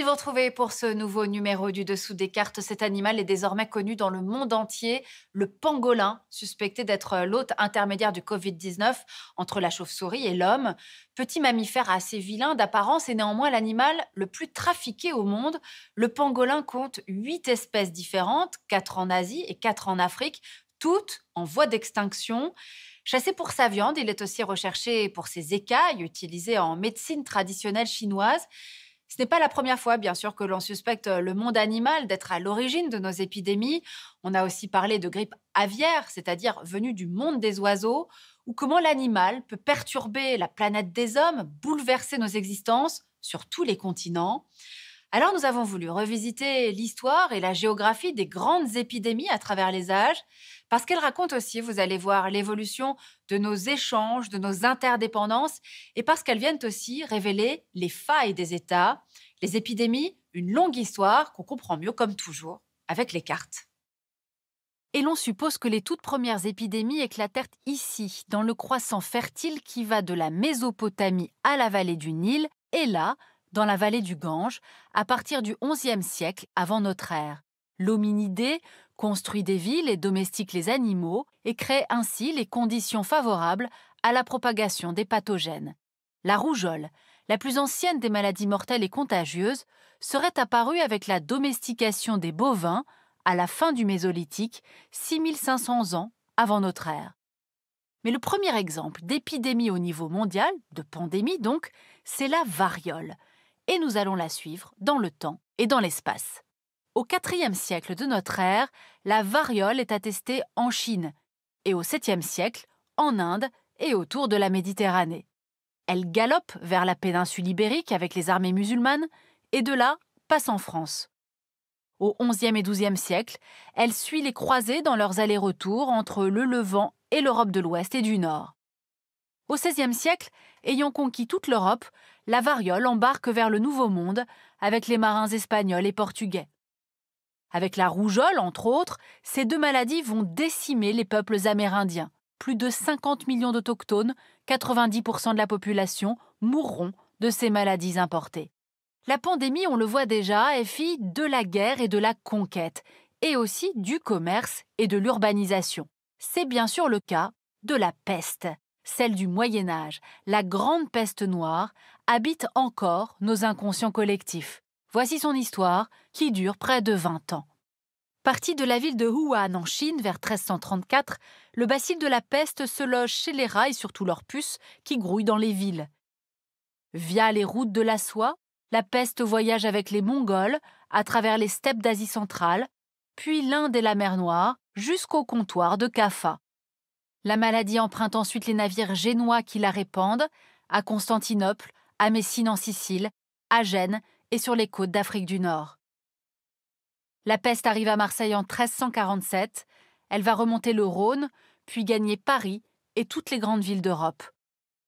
de vous retrouver pour ce nouveau numéro du Dessous des cartes. Cet animal est désormais connu dans le monde entier, le pangolin, suspecté d'être euh, l'hôte intermédiaire du Covid-19 entre la chauve-souris et l'homme. Petit mammifère assez vilain d'apparence et néanmoins l'animal le plus trafiqué au monde. Le pangolin compte huit espèces différentes, quatre en Asie et quatre en Afrique, toutes en voie d'extinction. Chassé pour sa viande, il est aussi recherché pour ses écailles utilisées en médecine traditionnelle chinoise. Ce n'est pas la première fois, bien sûr, que l'on suspecte le monde animal d'être à l'origine de nos épidémies. On a aussi parlé de grippe aviaire, c'est-à-dire venue du monde des oiseaux, ou comment l'animal peut perturber la planète des hommes, bouleverser nos existences sur tous les continents. Alors nous avons voulu revisiter l'histoire et la géographie des grandes épidémies à travers les âges, parce qu'elles racontent aussi, vous allez voir, l'évolution de nos échanges, de nos interdépendances, et parce qu'elles viennent aussi révéler les failles des États, les épidémies, une longue histoire qu'on comprend mieux comme toujours, avec les cartes. Et l'on suppose que les toutes premières épidémies éclatèrent ici, dans le croissant fertile qui va de la Mésopotamie à la vallée du Nil, et là, dans la vallée du Gange à partir du XIe siècle avant notre ère. L'hominidée construit des villes et domestique les animaux et crée ainsi les conditions favorables à la propagation des pathogènes. La rougeole, la plus ancienne des maladies mortelles et contagieuses, serait apparue avec la domestication des bovins à la fin du Mésolithique, 6500 ans avant notre ère. Mais le premier exemple d'épidémie au niveau mondial, de pandémie donc, c'est la variole, et nous allons la suivre dans le temps et dans l'espace. Au IVe siècle de notre ère, la variole est attestée en Chine et au 7 siècle en Inde et autour de la Méditerranée. Elle galope vers la péninsule ibérique avec les armées musulmanes et de là passe en France. Au XIe et XIIe siècle, elle suit les croisés dans leurs allers-retours entre le Levant et l'Europe de l'Ouest et du Nord. Au XVIe siècle, ayant conquis toute l'Europe, la variole embarque vers le Nouveau Monde avec les marins espagnols et portugais. Avec la rougeole, entre autres, ces deux maladies vont décimer les peuples amérindiens. Plus de 50 millions d'autochtones, 90% de la population, mourront de ces maladies importées. La pandémie, on le voit déjà, est fille de la guerre et de la conquête, et aussi du commerce et de l'urbanisation. C'est bien sûr le cas de la peste celle du Moyen Âge, la grande peste noire, habite encore nos inconscients collectifs. Voici son histoire, qui dure près de 20 ans. Parti de la ville de Wuhan en Chine vers 1334, le bacille de la peste se loge chez les rats et surtout leurs puces qui grouillent dans les villes. Via les routes de la soie, la peste voyage avec les Mongols à travers les steppes d'Asie centrale, puis l'Inde et la mer Noire jusqu'au comptoir de Kaffa. La maladie emprunte ensuite les navires génois qui la répandent, à Constantinople, à Messine en Sicile, à Gênes et sur les côtes d'Afrique du Nord. La peste arrive à Marseille en 1347, elle va remonter le Rhône, puis gagner Paris et toutes les grandes villes d'Europe.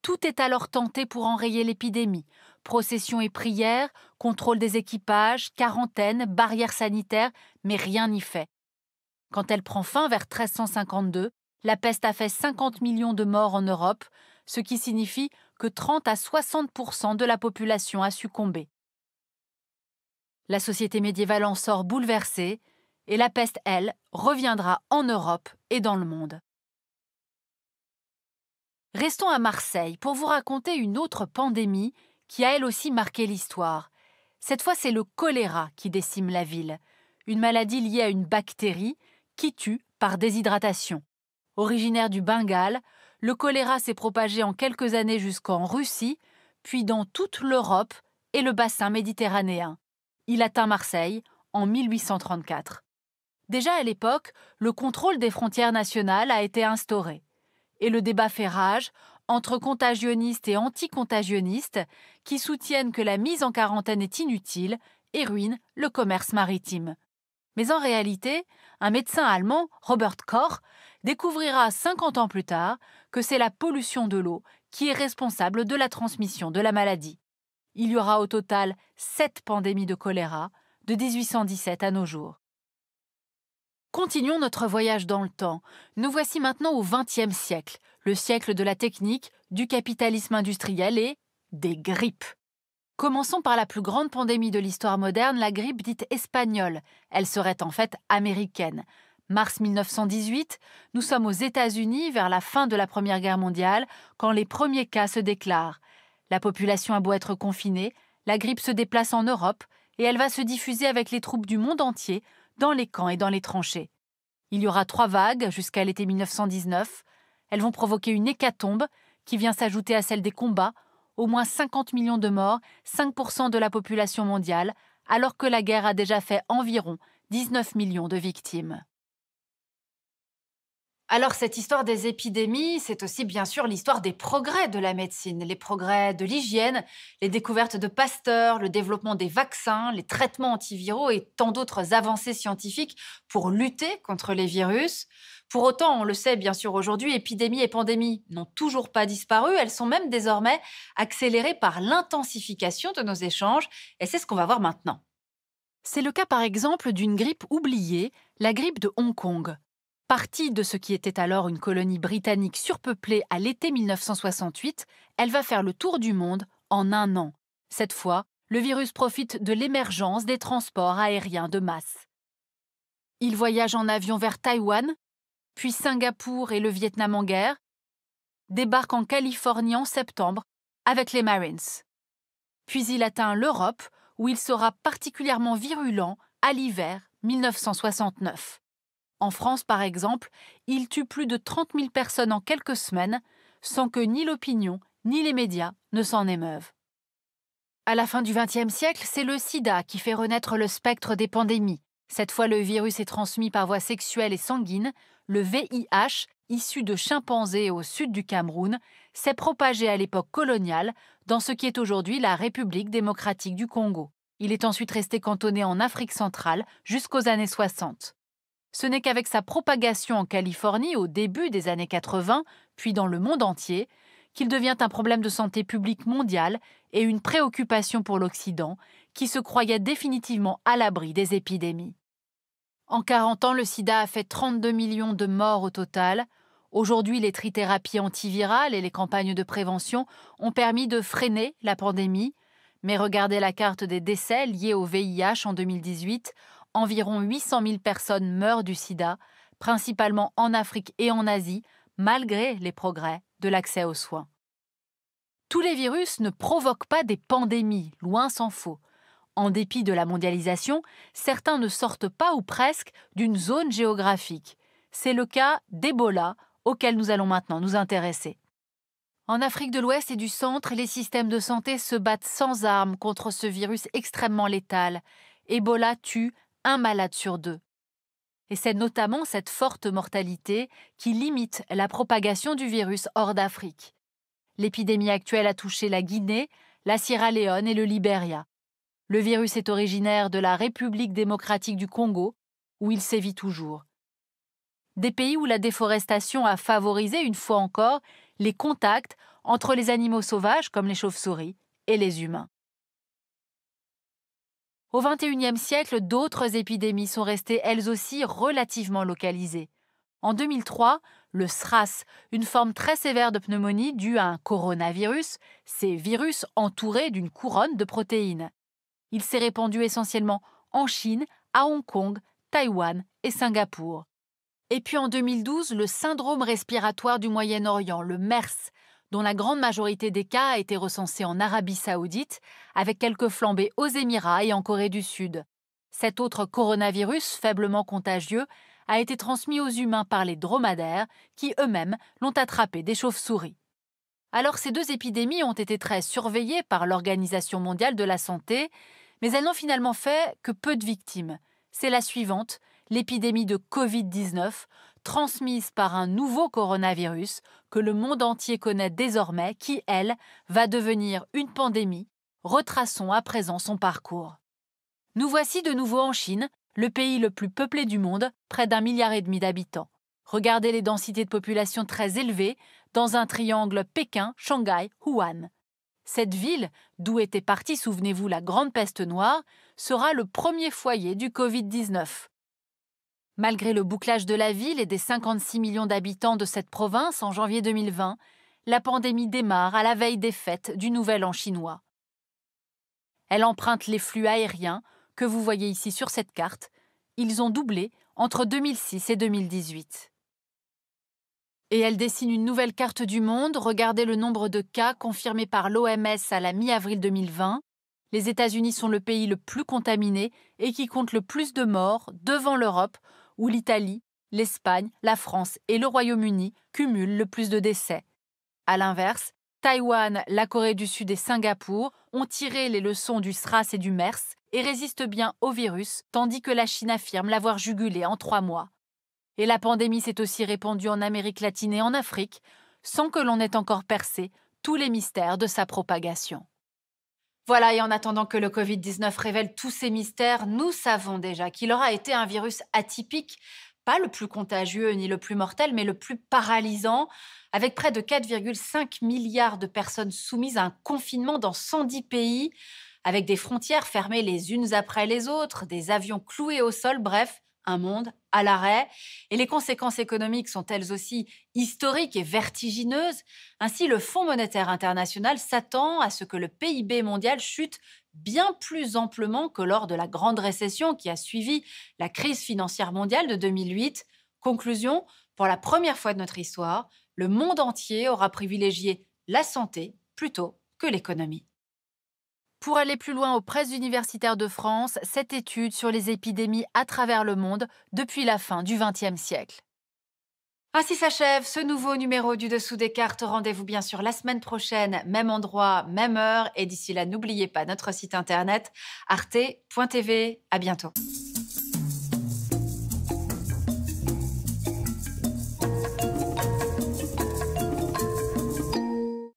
Tout est alors tenté pour enrayer l'épidémie. Processions et prières, contrôle des équipages, quarantaine, barrières sanitaires, mais rien n'y fait. Quand elle prend fin vers 1352, la peste a fait 50 millions de morts en Europe, ce qui signifie que 30 à 60 de la population a succombé. La société médiévale en sort bouleversée et la peste, elle, reviendra en Europe et dans le monde. Restons à Marseille pour vous raconter une autre pandémie qui a elle aussi marqué l'histoire. Cette fois, c'est le choléra qui décime la ville, une maladie liée à une bactérie qui tue par déshydratation originaire du Bengale, le choléra s'est propagé en quelques années jusqu'en Russie, puis dans toute l'Europe et le bassin méditerranéen. Il atteint Marseille en 1834. Déjà à l'époque, le contrôle des frontières nationales a été instauré. Et le débat fait rage entre contagionnistes et anticontagionnistes qui soutiennent que la mise en quarantaine est inutile et ruine le commerce maritime. Mais en réalité, un médecin allemand, Robert Koch, découvrira 50 ans plus tard que c'est la pollution de l'eau qui est responsable de la transmission de la maladie. Il y aura au total sept pandémies de choléra de 1817 à nos jours. Continuons notre voyage dans le temps. Nous voici maintenant au XXe siècle, le siècle de la technique, du capitalisme industriel et des grippes. Commençons par la plus grande pandémie de l'histoire moderne, la grippe dite espagnole. Elle serait en fait américaine. Mars 1918, nous sommes aux États-Unis vers la fin de la Première Guerre mondiale, quand les premiers cas se déclarent. La population a beau être confinée, la grippe se déplace en Europe et elle va se diffuser avec les troupes du monde entier, dans les camps et dans les tranchées. Il y aura trois vagues jusqu'à l'été 1919. Elles vont provoquer une hécatombe qui vient s'ajouter à celle des combats au moins 50 millions de morts, 5% de la population mondiale, alors que la guerre a déjà fait environ 19 millions de victimes. Alors cette histoire des épidémies, c'est aussi bien sûr l'histoire des progrès de la médecine, les progrès de l'hygiène, les découvertes de Pasteur, le développement des vaccins, les traitements antiviraux et tant d'autres avancées scientifiques pour lutter contre les virus. Pour autant, on le sait bien sûr aujourd'hui, épidémies et pandémies n'ont toujours pas disparu, elles sont même désormais accélérées par l'intensification de nos échanges, et c'est ce qu'on va voir maintenant. C'est le cas par exemple d'une grippe oubliée, la grippe de Hong Kong, Partie de ce qui était alors une colonie britannique surpeuplée à l'été 1968, elle va faire le tour du monde en un an. Cette fois, le virus profite de l'émergence des transports aériens de masse. Il voyage en avion vers Taïwan, puis Singapour et le Vietnam en guerre, débarque en Californie en septembre avec les Marines. Puis il atteint l'Europe, où il sera particulièrement virulent à l'hiver 1969. En France, par exemple, il tue plus de 30 000 personnes en quelques semaines, sans que ni l'opinion ni les médias ne s'en émeuvent. À la fin du XXe siècle, c'est le sida qui fait renaître le spectre des pandémies. Cette fois, le virus est transmis par voie sexuelle et sanguine. Le VIH, issu de chimpanzés au sud du Cameroun, s'est propagé à l'époque coloniale dans ce qui est aujourd'hui la République démocratique du Congo. Il est ensuite resté cantonné en Afrique centrale jusqu'aux années 60. Ce n'est qu'avec sa propagation en Californie au début des années 80, puis dans le monde entier, qu'il devient un problème de santé publique mondiale et une préoccupation pour l'Occident, qui se croyait définitivement à l'abri des épidémies. En 40 ans, le sida a fait 32 millions de morts au total. Aujourd'hui, les trithérapies antivirales et les campagnes de prévention ont permis de freiner la pandémie, mais regardez la carte des décès liés au VIH en 2018, environ 800 000 personnes meurent du sida, principalement en Afrique et en Asie, malgré les progrès de l'accès aux soins. Tous les virus ne provoquent pas des pandémies, loin s'en faut. En dépit de la mondialisation, certains ne sortent pas ou presque d'une zone géographique. C'est le cas d'Ebola, auquel nous allons maintenant nous intéresser. En Afrique de l'Ouest et du Centre, les systèmes de santé se battent sans armes contre ce virus extrêmement létal. Ebola tue un malade sur deux. Et c'est notamment cette forte mortalité qui limite la propagation du virus hors d'Afrique. L'épidémie actuelle a touché la Guinée, la Sierra Leone et le Liberia. Le virus est originaire de la République démocratique du Congo, où il sévit toujours. Des pays où la déforestation a favorisé, une fois encore, les contacts entre les animaux sauvages comme les chauves-souris et les humains. Au XXIe siècle, d'autres épidémies sont restées elles aussi relativement localisées. En 2003, le SRAS, une forme très sévère de pneumonie due à un coronavirus, ces virus entourés d'une couronne de protéines. Il s'est répandu essentiellement en Chine, à Hong Kong, Taïwan et Singapour. Et puis en 2012, le syndrome respiratoire du Moyen-Orient, le MERS, dont la grande majorité des cas a été recensée en Arabie saoudite, avec quelques flambées aux Émirats et en Corée du Sud. Cet autre coronavirus, faiblement contagieux, a été transmis aux humains par les dromadaires, qui eux-mêmes l'ont attrapé des chauves-souris. Alors ces deux épidémies ont été très surveillées par l'Organisation mondiale de la santé, mais elles n'ont finalement fait que peu de victimes. C'est la suivante, l'épidémie de Covid-19, transmise par un nouveau coronavirus que le monde entier connaît désormais, qui, elle, va devenir une pandémie. Retraçons à présent son parcours. Nous voici de nouveau en Chine, le pays le plus peuplé du monde, près d'un milliard et demi d'habitants. Regardez les densités de population très élevées dans un triangle Pékin, Shanghai, huan Cette ville, d'où était partie, souvenez-vous, la Grande Peste Noire, sera le premier foyer du Covid-19. Malgré le bouclage de la ville et des 56 millions d'habitants de cette province en janvier 2020, la pandémie démarre à la veille des fêtes du Nouvel An chinois. Elle emprunte les flux aériens que vous voyez ici sur cette carte. Ils ont doublé entre 2006 et 2018. Et elle dessine une nouvelle carte du monde. Regardez le nombre de cas confirmés par l'OMS à la mi-avril 2020. Les États-Unis sont le pays le plus contaminé et qui compte le plus de morts devant l'Europe où l'Italie, l'Espagne, la France et le Royaume-Uni cumulent le plus de décès. À l'inverse, Taïwan, la Corée du Sud et Singapour ont tiré les leçons du SRAS et du MERS et résistent bien au virus, tandis que la Chine affirme l'avoir jugulé en trois mois. Et la pandémie s'est aussi répandue en Amérique latine et en Afrique, sans que l'on ait encore percé tous les mystères de sa propagation. Voilà, et en attendant que le Covid-19 révèle tous ses mystères, nous savons déjà qu'il aura été un virus atypique, pas le plus contagieux ni le plus mortel, mais le plus paralysant, avec près de 4,5 milliards de personnes soumises à un confinement dans 110 pays, avec des frontières fermées les unes après les autres, des avions cloués au sol, bref, un monde à l'arrêt et les conséquences économiques sont elles aussi historiques et vertigineuses. Ainsi, le Fonds monétaire international s'attend à ce que le PIB mondial chute bien plus amplement que lors de la grande récession qui a suivi la crise financière mondiale de 2008. Conclusion, pour la première fois de notre histoire, le monde entier aura privilégié la santé plutôt que l'économie. Pour aller plus loin aux presses universitaires de France, cette étude sur les épidémies à travers le monde depuis la fin du XXe siècle. Ainsi s'achève ce nouveau numéro du Dessous des cartes. Rendez-vous bien sûr la semaine prochaine, même endroit, même heure. Et d'ici là, n'oubliez pas notre site internet arte.tv. À bientôt.